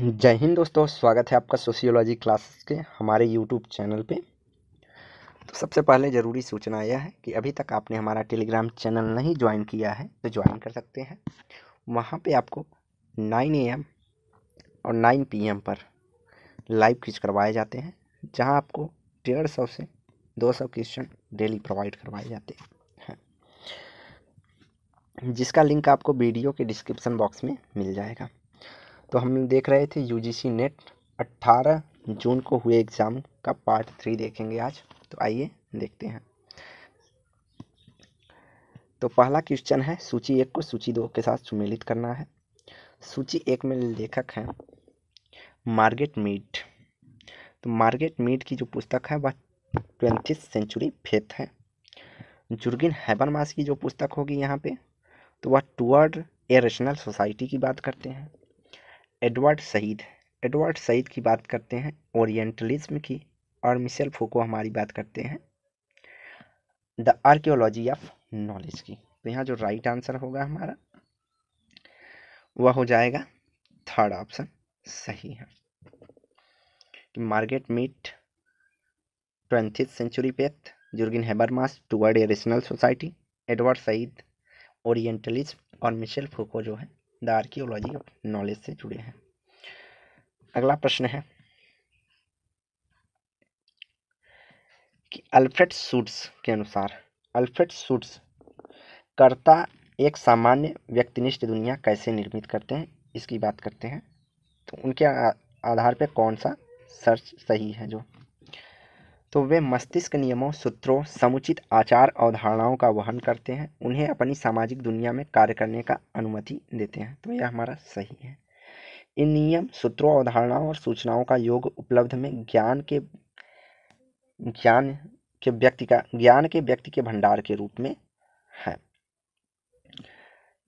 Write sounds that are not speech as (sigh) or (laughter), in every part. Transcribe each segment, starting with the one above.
जय हिंद दोस्तों स्वागत है आपका सोशियोलॉजी क्लासेस के हमारे यूट्यूब चैनल पे तो सबसे पहले ज़रूरी सूचना यह है कि अभी तक आपने हमारा टेलीग्राम चैनल नहीं ज्वाइन किया है तो ज्वाइन कर सकते हैं वहाँ पे आपको 9 एम और 9 पीएम पर लाइव क्विज करवाए जाते हैं जहाँ आपको डेढ़ सौ से दो सौ क्वेश्चन डेली प्रोवाइड करवाए जाते हैं जिसका लिंक आपको वीडियो के डिस्क्रिप्सन बॉक्स में मिल जाएगा तो हम देख रहे थे यू नेट अट्ठारह जून को हुए एग्ज़ाम का पार्ट थ्री देखेंगे आज तो आइए देखते हैं तो पहला क्वेश्चन है सूची एक को सूची दो के साथ सुमेलित करना है सूची एक में लेखक हैं मार्गेट मीट तो मार्गेट मीट की जो पुस्तक है वह ट्वेंटी सेंचुरी फेथ है जुर्गिन हैबन की जो पुस्तक होगी यहाँ पे तो वह टूअर्ड ए रेशनल सोसाइटी की बात करते हैं एडवर्ड सईद एडवर्ड सईद की बात करते हैं ओरिएंटलिज्म की और मिशेल फोको हमारी बात करते हैं द आर्कियोलॉजी ऑफ नॉलेज की तो यहाँ जो राइट आंसर होगा हमारा वह हो जाएगा थर्ड ऑप्शन सही है कि Margaret Mead twenty century path Jurgen Habermas toward a rational society Edward Said orientalism और मिशेल फोको जो है द आर्कियोलॉजी ऑफ नॉलेज से जुड़े हैं अगला प्रश्न है कि अल्फ्रेड सूट्स के अनुसार अल्फ्रेड सूट्स कर्ता एक सामान्य व्यक्तिनिष्ठ दुनिया कैसे निर्मित करते हैं इसकी बात करते हैं तो उनके आधार पर कौन सा सर्च सही है जो तो वे मस्तिष्क नियमों सूत्रों समुचित आचार अवधारणाओं का वहन करते हैं उन्हें अपनी सामाजिक दुनिया में कार्य करने का अनुमति देते हैं तो यह हमारा सही है इन नियम सूत्रों अवधारणाओं और सूचनाओं का योग उपलब्ध में ज्ञान के ज्ञान के व्यक्ति का ज्ञान के व्यक्ति के भंडार के रूप में है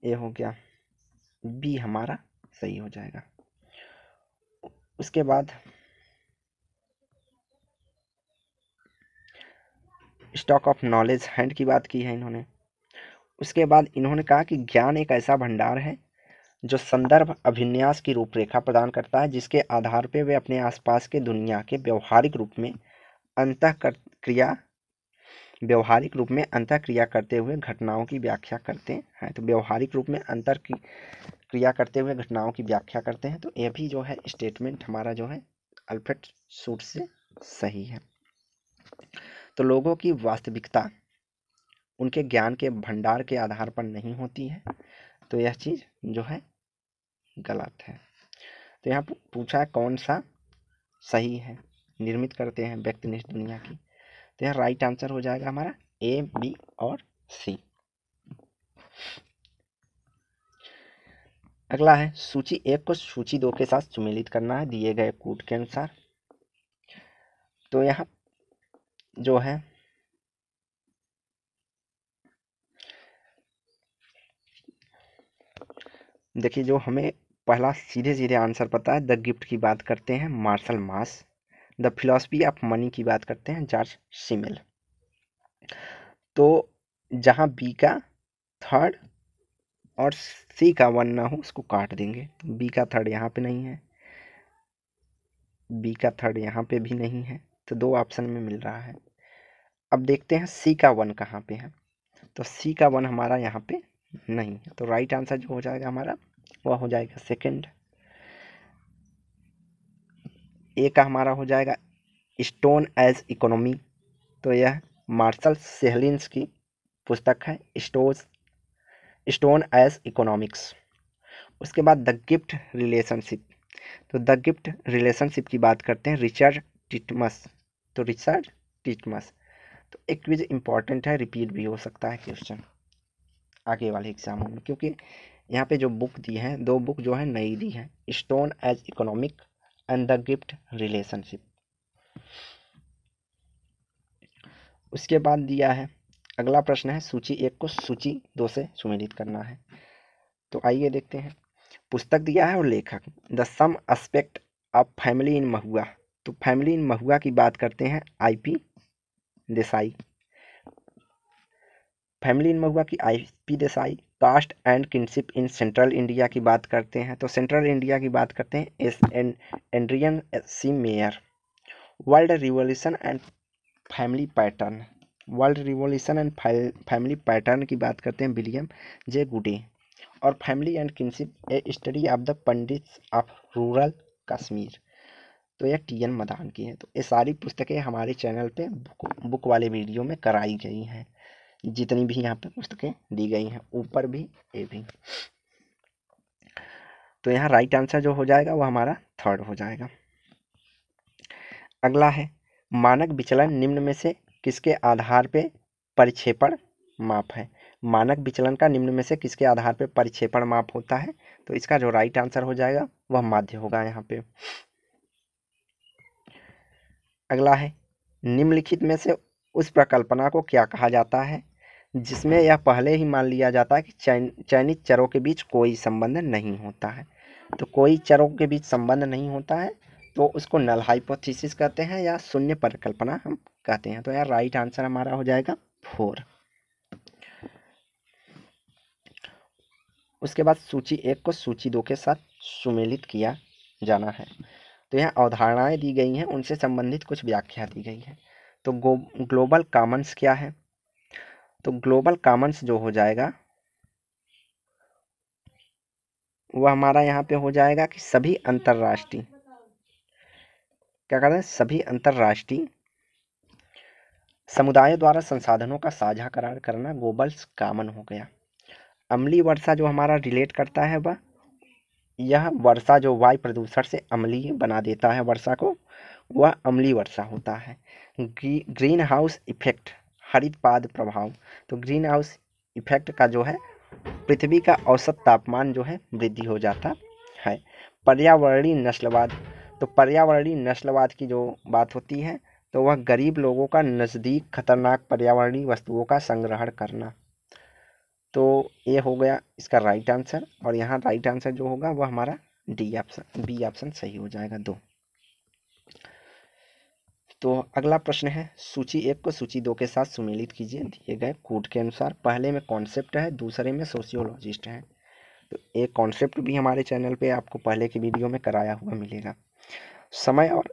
ये हो गया बी हमारा सही हो जाएगा उसके बाद स्टॉक ऑफ नॉलेज हैंड की बात की है इन्होंने उसके बाद इन्होंने कहा कि ज्ञान एक ऐसा भंडार है जो संदर्भ अभिन्यास की रूपरेखा प्रदान करता है जिसके आधार पर वे अपने आसपास के दुनिया के व्यवहारिक रूप में अंत क्रिया व्यवहारिक रूप में अंत क्रिया करते हुए घटनाओं की व्याख्या करते हैं तो व्यवहारिक रूप में अंतर की क्रिया करते हुए घटनाओं की व्याख्या करते हैं तो यह भी जो है स्टेटमेंट हमारा जो है अल्फ्रेड सूट से सही है तो लोगों की वास्तविकता उनके ज्ञान के भंडार के आधार पर नहीं होती है तो यह चीज़ जो है गलत है तो यहाँ पूछा है कौन सा सही है निर्मित करते हैं व्यक्तिनिष्ठ दुनिया की तो यह राइट आंसर हो जाएगा हमारा ए बी और सी अगला है सूची एक को सूची दो के साथ सुमिलित करना है दिए गए कूट के अनुसार तो यहाँ जो है देखिए जो हमें पहला सीधे सीधे आंसर पता है द गिफ्ट की बात करते हैं Marcel Mauss the philosophy of money की बात करते हैं जॉर्ज सिमिल तो जहां बी का थर्ड और सी का वन ना हो उसको काट देंगे बी का थर्ड यहाँ पे नहीं है बी का थर्ड यहाँ पे भी नहीं है तो दो ऑप्शन में मिल रहा है अब देखते हैं सी का वन कहाँ पे है तो सी का वन हमारा यहाँ पे नहीं है तो राइट आंसर जो हो जाएगा हमारा वह हो जाएगा सेकंड ए का हमारा हो जाएगा स्टोन एज इकोनॉमी तो यह मार्शल सेहलिन्स की पुस्तक है स्टोज स्टोन एज इकोनॉमिक्स उसके बाद द गिफ्ट रिलेशनशिप तो द गिफ्ट रिलेशनशिप की बात करते हैं रिचर्ड टिटमस तो रिचर्ड टिटमस तो एक क्विज इम्पॉर्टेंट है रिपीट भी हो सकता है क्वेश्चन आगे वाले एग्जाम में क्योंकि यहाँ पे जो बुक दी है दो बुक जो है नई दी है stone age economic and the gift relationship उसके बाद दिया है अगला प्रश्न है सूची एक को सूची दो से सुमेलित करना है तो आइए देखते हैं पुस्तक दिया है और लेखक the some aspect of family in Mahuva तो फैमिली इन महुआ की बात करते हैं IP Desai family in Mahuva की IP Desai caste and kinship in central India की बात करते हैं तो सेंट्रल इंडिया की बात करते हैं S N Adrian C Mayer world revolution and family pattern world revolution and family pattern की बात करते हैं विलियम जे गुडे और family and kinship a study of the Pandit of rural Kashmir तो यह टी एन मदान की है तो ये सारी पुस्तकें हमारे चैनल पे बुक बुक वाले वीडियो में कराई गई हैं जितनी भी यहाँ पे पुस्तकें दी गई हैं ऊपर भी ये भी तो यहाँ राइट आंसर जो हो जाएगा वो हमारा थर्ड हो जाएगा अगला है मानक विचलन निम्न में से किसके आधार पे परिक्षेपण माप है मानक विचलन का निम्न में से किसके आधार पे परिक्षेपण माप होता है तो इसका जो राइट आंसर हो जाएगा वह माध्य होगा यहाँ पे अगला है निम्नलिखित में से उस प्रकल्पना को क्या कहा जाता है जिसमें यह पहले ही मान लिया जाता है कि चयन चयनित चरों के बीच कोई संबंध नहीं होता है तो कोई चरों के बीच संबंध नहीं होता है तो उसको नल हाइपोथीसिस कहते हैं या शून्य परिकल्पना हम कहते हैं तो यार राइट आंसर हमारा हो जाएगा फोर उसके बाद सूची एक को सूची दो के साथ सुमेलित किया जाना है तो यहाँ अवधारणाएँ दी गई हैं उनसे संबंधित कुछ व्याख्या दी गई है तो ग्लोबल कॉमन्स क्या है तो ग्लोबल कॉमन्स जो हो जाएगा वह हमारा यहाँ पे हो जाएगा कि सभी अंतर्राष्ट्रीय क्या कहते हैं सभी अंतर्राष्ट्रीय समुदायों द्वारा संसाधनों का साझा करार करना गोबल्स कॉमन हो गया अमली वर्षा जो हमारा रिलेट करता है वह यह वर्षा जो वायु प्रदूषण से अम्लीय बना देता है वर्षा को वह अम्लीय वर्षा होता है ग्री, ग्रीन हाउस इफेक्ट हरित पाद प्रभाव तो ग्रीन हाउस इफेक्ट का जो है पृथ्वी का औसत तापमान जो है वृद्धि हो जाता है पर्यावरणीय नस्लवाद तो पर्यावरणीय नस्लवाद की जो बात होती है तो वह गरीब लोगों का नज़दीक खतरनाक पर्यावरणीय वस्तुओं का संग्रहण करना तो ये हो गया इसका राइट आंसर और यहाँ राइट आंसर जो होगा वो हमारा डी ऑप्शन बी ऑप्शन सही हो जाएगा दो तो अगला प्रश्न है सूची एक को सूची दो के साथ सुमेलित कीजिए दिए गए कोड के अनुसार पहले में कॉन्सेप्ट है दूसरे में सोशियोलॉजिस्ट है तो एक कॉन्सेप्ट भी हमारे चैनल पे आपको पहले के वीडियो में कराया हुआ मिलेगा समय और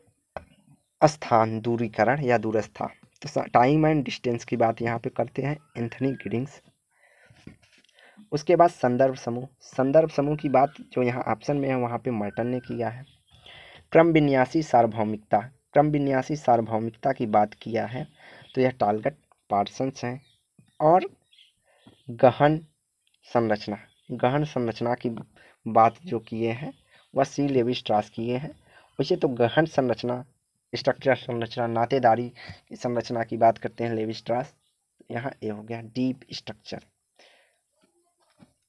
स्थान दूरीकरण या दूरस्था तो टाइम एंड डिस्टेंस की बात यहाँ पे करते हैं एंथनी ग्रीडिंग्स उसके बाद संदर्भ समूह संदर्भ समूह की बात जो यहाँ ऑप्शन में है वहाँ पे मर्टन ने किया है क्रम विन्यासी सार्वभौमिकता क्रम विन्यासी सार्वभौमिकता की बात किया है तो यह टालगट पार्सन्स हैं और गहन संरचना गहन संरचना की बात जो किए हैं वह सी लेवी स्ट्रास किए हैं वैसे तो गहन संरचना स्ट्रक्चर संरचना नातेदारी की संरचना की बात करते हैं लेवी स्ट्रास यहाँ ए हो गया डीप स्ट्रक्चर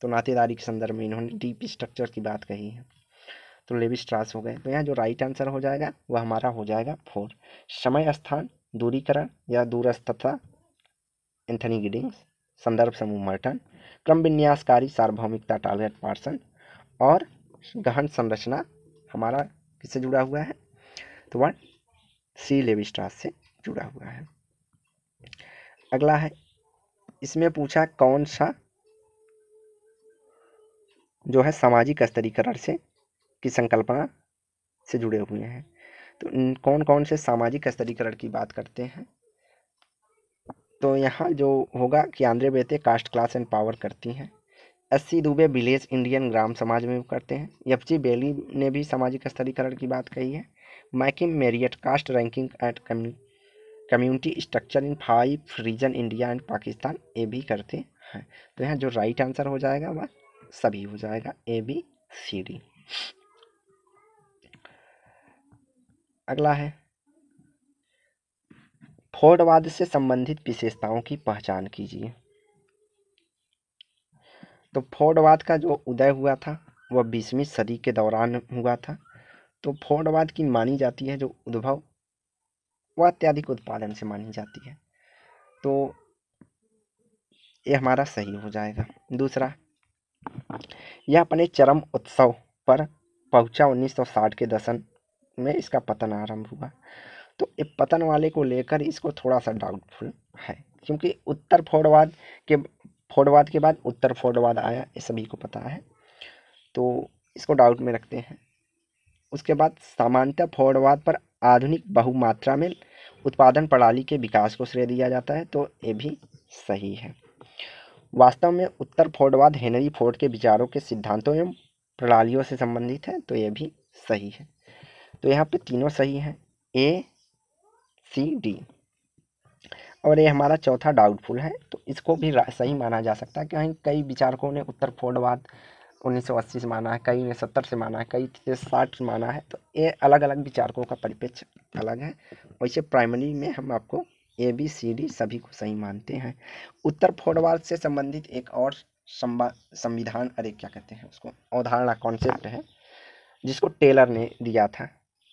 तो नातेदारी के संदर्भ में इन्होंने डीप हम्म। स्ट्रक्चर की बात कही है तो लेवी हो गए तो यहाँ जो राइट आंसर हो जाएगा वह हमारा हो जाएगा फोर समय स्थान दूरीकरण या दूरस्थता एंथनी गिडिंग्स संदर्भ समूह मर्टन क्रम विन्यासकारी सार्वभौमिकता टारगेट पार्सन और गहन संरचना हमारा किससे जुड़ा हुआ है तो वन सी लेविस्ट्रास से जुड़ा हुआ है अगला है इसमें पूछा कौन सा जो है सामाजिक स्तरीकरण से की संकल्पना से जुड़े हुए हैं तो कौन कौन से सामाजिक स्तरीकरण की बात करते हैं तो यहाँ जो होगा कि Andre Beteille caste class and power करती हैं एस दुबे विलेज इंडियन ग्राम समाज में करते हैं एफ बेली ने भी सामाजिक स्तरीकरण की बात कही है McKim Marriott caste ranking and community structure in five region India and Pakistan ये भी करते हैं तो यहाँ जो राइट आंसर हो जाएगा वह सभी हो जाएगा ए बी सी डी अगला है फोर्डवाद से संबंधित विशेषताओं की पहचान कीजिए तो फोर्डवाद का जो उदय हुआ था वह बीसवीं सदी के दौरान हुआ था तो फोर्डवाद की मानी जाती है जो उद्भव वह अत्याधिक उत्पादन से मानी जाती है तो ये हमारा सही हो जाएगा दूसरा यह अपने चरम उत्सव पर पहुंचा 1960 के दशन में इसका पतन आरंभ हुआ तो इस पतन वाले को लेकर इसको थोड़ा सा डाउटफुल है क्योंकि उत्तर फोर्डवाद के फोर्डवाद के बाद उत्तर फोर्डवाद आया ये सभी को पता है तो इसको डाउट में रखते हैं उसके बाद सामान्यतः फोर्डवाद पर आधुनिक बहुमात्रा में उत्पादन प्रणाली के विकास को श्रेय दिया जाता है तो ये भी सही है वास्तव में उत्तर फोर्डवाद हेनरी फोर्ड के विचारों के सिद्धांतों एवं प्रणालियों से संबंधित है तो ये भी सही है तो यहाँ पे तीनों सही हैं ए सी डी और ये हमारा चौथा डाउटफुल है तो इसको भी सही माना जा सकता है कहीं कई विचारकों ने उत्तर फोर्डवाद 1980 से माना है कई ने सत्तर से माना है कई से साठ से माना है तो ये अलग अलग विचारकों का परिप्रेक्ष्य अलग है वैसे प्राइमरी में हम आपको ए बी सी डी सभी को सही मानते हैं उत्तर फोटवाल से संबंधित एक और संविधान अरे क्या कहते हैं उसको अवधारणा कॉन्सेप्ट है जिसको टेलर ने दिया था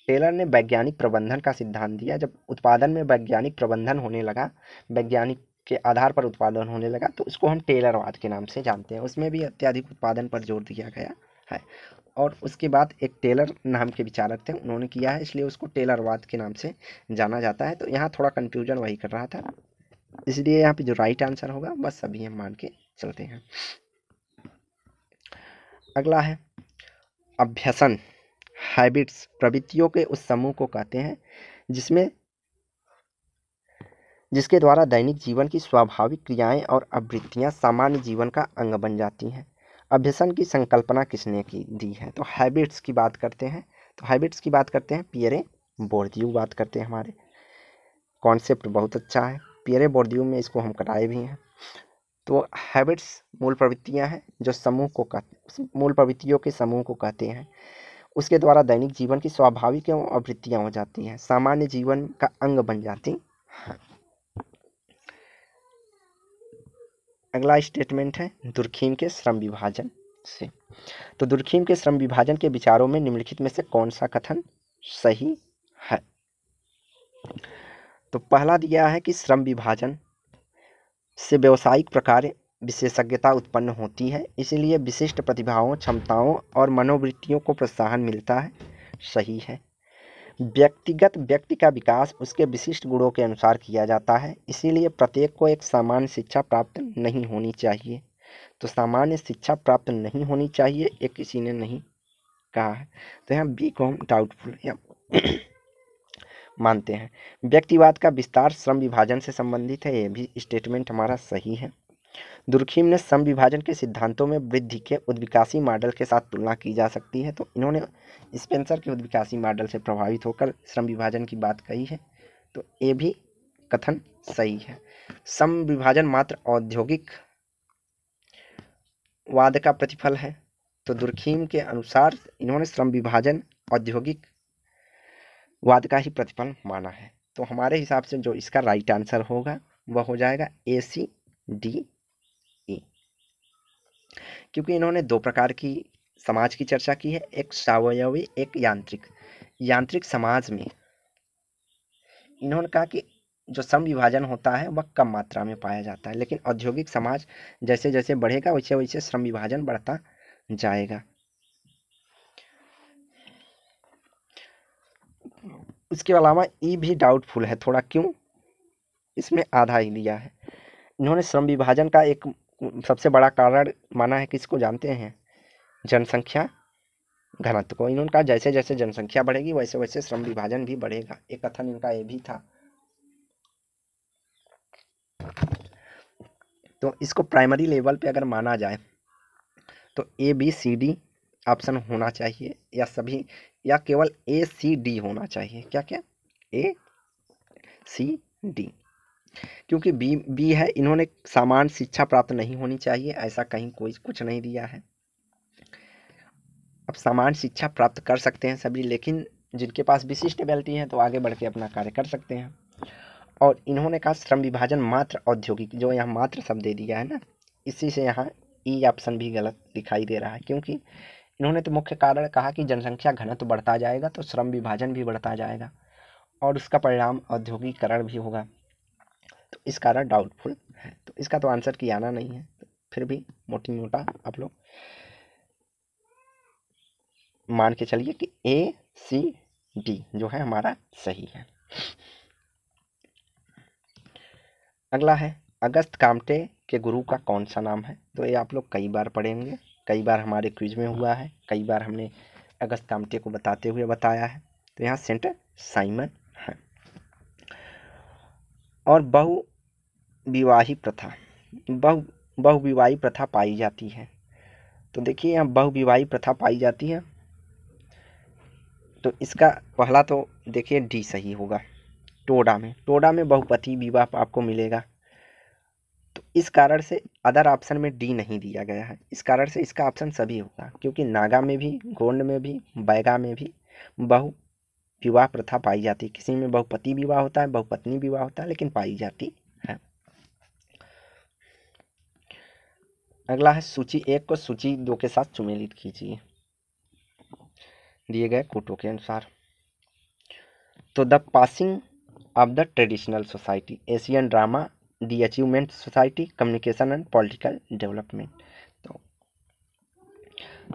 टेलर ने वैज्ञानिक प्रबंधन का सिद्धांत दिया जब उत्पादन में वैज्ञानिक प्रबंधन होने लगा वैज्ञानिक के आधार पर उत्पादन होने लगा तो उसको हम टेलरवाद के नाम से जानते हैं उसमें भी अत्याधिक उत्पादन पर जोर दिया गया है और उसके बाद एक टेलर नाम के विचारक थे उन्होंने किया है इसलिए उसको टेलरवाद के नाम से जाना जाता है तो यहाँ थोड़ा कन्फ्यूजन वही कर रहा था इसलिए यहाँ पे जो राइट आंसर होगा बस सभी हम मान के चलते हैं अगला है अभ्यसन हैबिट्स प्रवृत्तियों के उस समूह को कहते हैं जिसमें जिसके द्वारा दैनिक जीवन की स्वाभाविक क्रियाएं और आवृत्तियाँ सामान्य जीवन का अंग बन जाती हैं अभ्यसन की संकल्पना किसने की दी है तो हैबिट्स की बात करते हैं तो हैबिट्स की बात करते हैं पियरे बोर्दियू बात करते हैं हमारे कॉन्सेप्ट बहुत अच्छा है पियरे बोर्डियू में इसको हम कराए भी हैं तो हैबिट्स मूल प्रवृत्तियाँ हैं जो समूह को कहते मूल प्रवृत्तियों के समूह को कहते हैं उसके द्वारा दैनिक जीवन की स्वाभाविक एवं आवृत्तियाँ हो जाती हैं सामान्य जीवन का अंग बन जाती हैं अगला स्टेटमेंट है दुर्खीम के श्रम विभाजन से तो दुर्खीम के श्रम विभाजन के विचारों में निम्नलिखित में से कौन सा कथन सही है तो पहला दिया है कि श्रम विभाजन से व्यावसायिक प्रकार विशेषज्ञता उत्पन्न होती है इसलिए विशिष्ट प्रतिभाओं क्षमताओं और मनोवृत्तियों को प्रोत्साहन मिलता है सही है व्यक्तिगत व्यक्ति का विकास उसके विशिष्ट गुणों के अनुसार किया जाता है इसीलिए प्रत्येक को एक सामान्य शिक्षा प्राप्त नहीं होनी चाहिए तो सामान्य शिक्षा प्राप्त नहीं होनी चाहिए ये किसी ने नहीं कहा है तो यहाँ बी को हम डाउटफुल या (clears throat) मानते हैं व्यक्तिवाद का विस्तार श्रम विभाजन से संबंधित है ये भी स्टेटमेंट हमारा सही है दुर्खीम ने समविभाजन के सिद्धांतों में वृद्धि के उद्विकासी मॉडल के साथ तुलना की जा सकती है तो इन्होंने स्पेंसर के उद्विकासी मॉडल से प्रभावित होकर श्रम विभाजन की बात कही है तो ये भी कथन सही है सम विभाजन मात्र औद्योगिक वाद का प्रतिफल है तो दुर्खीम के अनुसार इन्होंने श्रम विभाजन औद्योगिक वाद का ही प्रतिफल माना है तो हमारे हिसाब से जो इसका राइट आंसर होगा वह हो जाएगा ए सी डी क्योंकि इन्होंने दो प्रकार की समाज की चर्चा की है एक सावयवी एक यांत्रिक यांत्रिक समाज में इन्होंने कहा कि जो सम विभाजन होता है वह कम मात्रा में पाया जाता है लेकिन औद्योगिक समाज जैसे जैसे बढ़ेगा वैसे वैसे श्रम विभाजन बढ़ता जाएगा इसके अलावा ई भी डाउटफुल है थोड़ा क्यों इसमें आधा ही लिया है इन्होंने श्रम विभाजन का एक सबसे बड़ा कारण माना है किसको जानते हैं जनसंख्या घनत्व को इन्होंने कहा जैसे जैसे जनसंख्या बढ़ेगी वैसे वैसे श्रम विभाजन भी बढ़ेगा एक कथन इनका ये भी था तो इसको प्राइमरी लेवल पे अगर माना जाए तो A B C D option होना चाहिए या सभी या केवल ए सी डी होना चाहिए क्या क्या ए सी डी क्योंकि बी बी है इन्होंने सामान्य शिक्षा प्राप्त नहीं होनी चाहिए ऐसा कहीं कोई कुछ नहीं दिया है अब सामान्य शिक्षा प्राप्त कर सकते हैं सभी लेकिन जिनके पास विशिष्ट एबिलिटी है तो आगे बढ़ के अपना कार्य कर सकते हैं और इन्होंने कहा श्रम विभाजन मात्र औद्योगिक जो यहाँ मात्र शब्द दे दिया है ना इसी से यहाँ ई e ऑप्शन भी गलत दिखाई दे रहा है क्योंकि इन्होंने तो मुख्य कारण कहा कि जनसंख्या घनत्व तो बढ़ता जाएगा तो श्रम विभाजन भी बढ़ता जाएगा और उसका परिणाम औद्योगिकरण भी होगा तो इस कारण डाउटफुल है तो इसका तो आंसर की आना नहीं है तो फिर भी मोटी मोटा आप लोग मान के चलिए कि ए सी डी जो है हमारा सही है अगला है अगस्त कामटे के गुरु का कौन सा नाम है तो ये आप लोग कई बार पढ़ेंगे कई बार हमारे क्विज में हुआ है कई बार हमने अगस्त कामटे को बताते हुए बताया है तो यहाँ सेंटर साइमन और बहु विवाही प्रथा बहु बहुविवाही प्रथा पाई जाती है तो देखिए यहाँ बहुविवाही प्रथा पाई जाती है तो इसका पहला तो देखिए डी सही होगा टोडा में टोडा में बहुपति विवाह आपको मिलेगा तो इस कारण से अदर ऑप्शन में डी नहीं दिया गया है इस कारण से इसका ऑप्शन सभी होगा क्योंकि नागा में भी गोंड में भी बैगा में भी बहु विवाह प्रथा पाई जाती है किसी में बहुपति विवाह होता है बहुपत्नी विवाह होता है लेकिन पाई जाती है अगला है सूची एक को सूची दो के साथ सुमेलित कीजिए दिए गए कोटों के अनुसार तो the passing of the traditional society Asian drama the achievement society communication and political development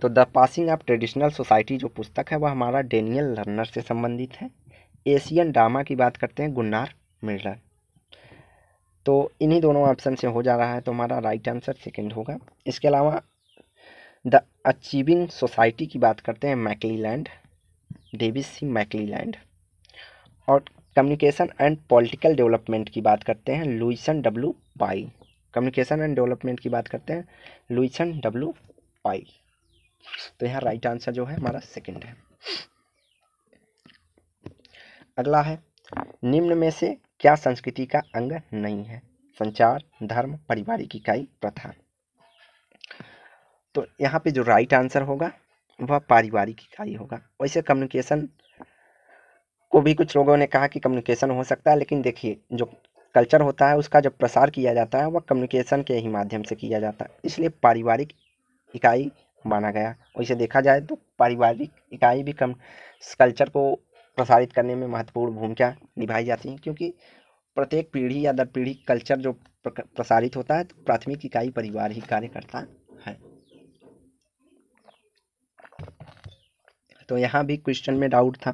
तो the passing of traditional society जो पुस्तक है वह हमारा डेनियल लर्नर से संबंधित है एशियन ड्रामा की बात करते हैं गुन्नार मिलर तो इन्हीं दोनों ऑप्शन से हो जा रहा है तो हमारा राइट आंसर सेकंड होगा इसके अलावा द अचीविंग सोसाइटी की बात करते हैं मैकलीलैंड डेविस सी मैकलीलैंड और कम्युनिकेशन एंड पॉलिटिकल डेवलपमेंट की बात करते हैं Lucian W Pye communication and development की बात करते हैं लुइसन डब्ल्यू पाई तो यहाँ राइट आंसर जो है हमारा सेकंड है अगला है निम्न में से क्या संस्कृति का अंग नहीं है संचार धर्म पारिवारिक इकाई प्रथा तो यहाँ पे जो राइट आंसर होगा वह पारिवारिक इकाई होगा वैसे कम्युनिकेशन को भी कुछ लोगों ने कहा कि कम्युनिकेशन हो सकता है लेकिन देखिए जो कल्चर होता है उसका जब प्रसार किया जाता है वह कम्युनिकेशन के ही माध्यम से किया जाता है इसलिए पारिवारिक इकाई माना गया और इसे देखा जाए तो पारिवारिक इकाई भी कम कल्चर को प्रसारित करने में महत्वपूर्ण भूमिका निभाई जाती है क्योंकि प्रत्येक पीढ़ी या दर पीढ़ी कल्चर जो प्रसारित होता है तो प्राथमिक इकाई परिवार ही कार्य करता है तो यहाँ भी क्वेश्चन में डाउट था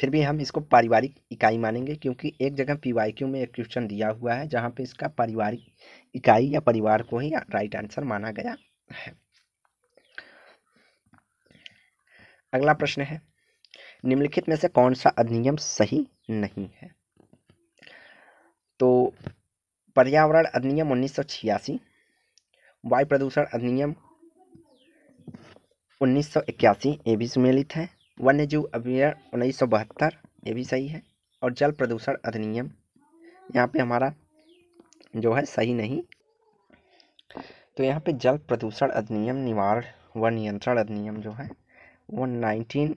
फिर भी हम इसको पारिवारिक इकाई मानेंगे क्योंकि एक जगह पी वाई क्यू में एक क्वेश्चन दिया हुआ है जहाँ पे इसका पारिवारिक इकाई या परिवार को ही राइट आंसर माना गया है अगला प्रश्न है निम्नलिखित में से कौन सा अधिनियम सही नहीं है तो पर्यावरण अधिनियम उन्नीस वायु प्रदूषण अधिनियम उन्नीस ये भी सम्मिलित है वन्य जीव अभियान उन्नीस ये भी सही है और जल प्रदूषण अधिनियम यहाँ पे हमारा जो है सही नहीं तो यहाँ पे जल प्रदूषण अधिनियम निवारण व नियंत्रण अधिनियम जो है वो नाइनटीन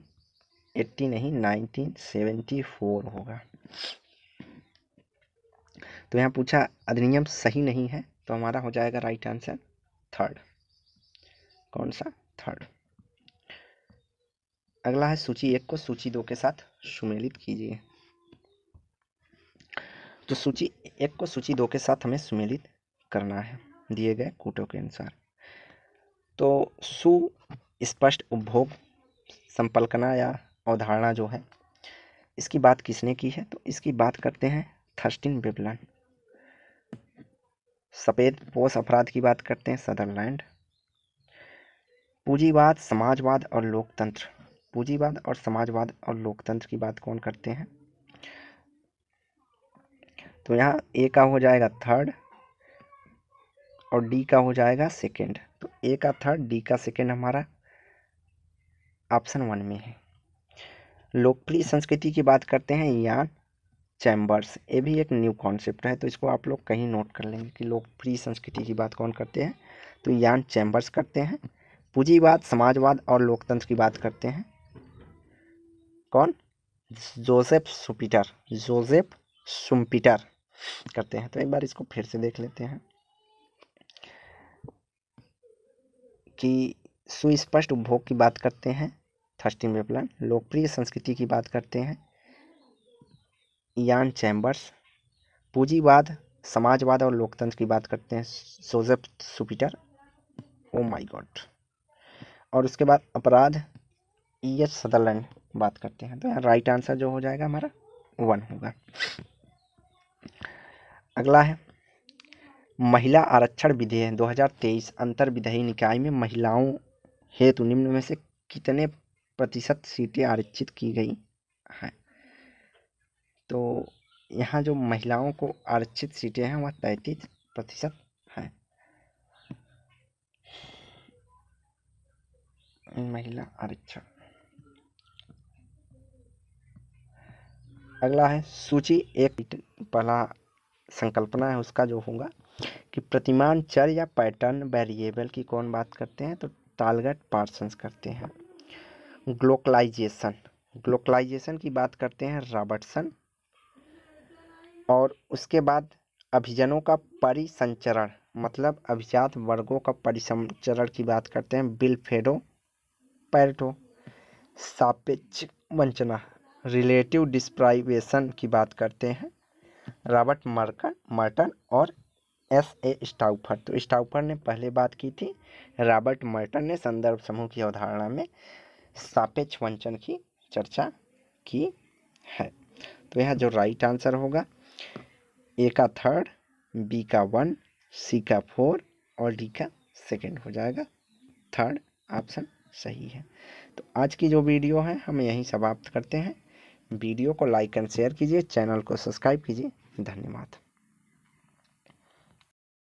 एट्टी नहीं नाइनटीन सेवेंटी फोर होगा तो यहाँ पूछा अधिनियम सही नहीं है तो हमारा हो जाएगा राइट आंसर थर्ड कौन सा थर्ड अगला है सूची एक को सूची दो के साथ सुमेलित कीजिए तो सूची एक को सूची दो के साथ हमें सुमेलित करना है दिए गए कूटों के अनुसार तो सुस्पष्ट उपभोग संपल्कना या अवधारणा जो है इसकी बात किसने की है तो इसकी बात करते हैं थर्स्टिन बेबलन सफ़ेद पोष अपराध की बात करते हैं सदरलैंड पूंजीवाद समाजवाद और लोकतंत्र पूंजीवाद और समाजवाद और लोकतंत्र की बात कौन करते हैं तो यहाँ ए का हो जाएगा थर्ड और डी का हो जाएगा सेकेंड तो ए का थर्ड डी का सेकेंड हमारा ऑप्शन वन में है लोकप्रिय संस्कृति की बात करते हैं यान चैम्बर्स ये भी एक न्यू कॉन्सेप्ट है तो इसको आप लोग कहीं नोट कर लेंगे कि लोकप्रिय संस्कृति की बात कौन करते हैं तो यान चैम्बर्स करते हैं पूंजीवाद समाजवाद और लोकतंत्र की बात करते हैं कौन जोसेफ सुपीटर जोसेफ सुम्पीटर करते हैं तो एक बार इसको फिर से देख लेते हैं कि सुस्पष्ट उपभोग की बात करते हैं थर्स्टी मेपलन लोकप्रिय संस्कृति की बात करते हैं यान चैम्बर्स पूंजीवाद समाजवाद और लोकतंत्र की बात करते हैं सोजफ सुपीटर ओ माय गॉड और उसके बाद अपराध ई एच सदरलैंड बात करते हैं तो यहाँ राइट आंसर जो हो जाएगा हमारा वन होगा अगला है महिला आरक्षण विधेयक 2023 अंतर विधेयी निकाय में महिलाओं हेतु निम्न में से कितने प्रतिशत सीटें आरक्षित की गई हैं तो यहाँ जो महिलाओं को आरक्षित सीटें हैं वह तैंतीस प्रतिशत हैं महिला आरक्षण अगला है सूची एक पहला संकल्पना है उसका जो होगा कि प्रतिमान चर या पैटर्न वेरिएबल की कौन बात करते हैं तो टालगेट पार्सन्स करते हैं ग्लोकलाइजेशन ग्लोकलाइजेशन की बात करते हैं रॉबर्टसन और उसके बाद अभिजनों का परिसंचरण मतलब अभिजात वर्गों का परिसंचरण की बात करते हैं बिलफेडो पैरटो सापेक्ष वंचना रिलेटिव डिस्प्राइवेशन की बात करते हैं रॉबर्ट मर्कन मर्टन और एस ए स्टाउफर तो स्टाउफर ने पहले बात की थी रॉबर्ट मर्टन ने संदर्भ समूह की अवधारणा में सापेक्ष वंचन की चर्चा की है तो यह जो राइट आंसर होगा ए का थर्ड बी का वन सी का फोर और डी का सेकंड हो जाएगा थर्ड ऑप्शन सही है तो आज की जो वीडियो है हम यहीं समाप्त करते हैं वीडियो को लाइक एंड शेयर कीजिए चैनल को सब्सक्राइब कीजिए धन्यवाद